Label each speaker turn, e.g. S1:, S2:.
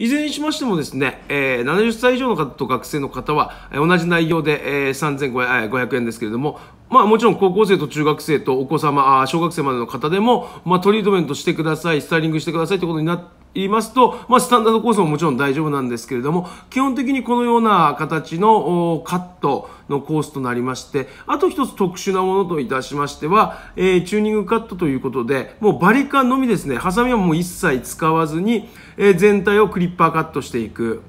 S1: いずれにしましてもですね、えー、70歳以上の方と学生の方は、同じ内容で、えー、3500円ですけれども、まあもちろん高校生と中学生とお子様、小学生までの方でも、まあトリートメントしてください、スタイリングしてくださいってことになって、言いますと、まあ、スタンダードコースももちろん大丈夫なんですけれども、基本的にこのような形のカットのコースとなりまして、あと一つ特殊なものといたしましては、えー、チューニングカットということで、もうバリカンのみですね、ハサミはもう一切使わずに、えー、全体をクリッパーカットしていく。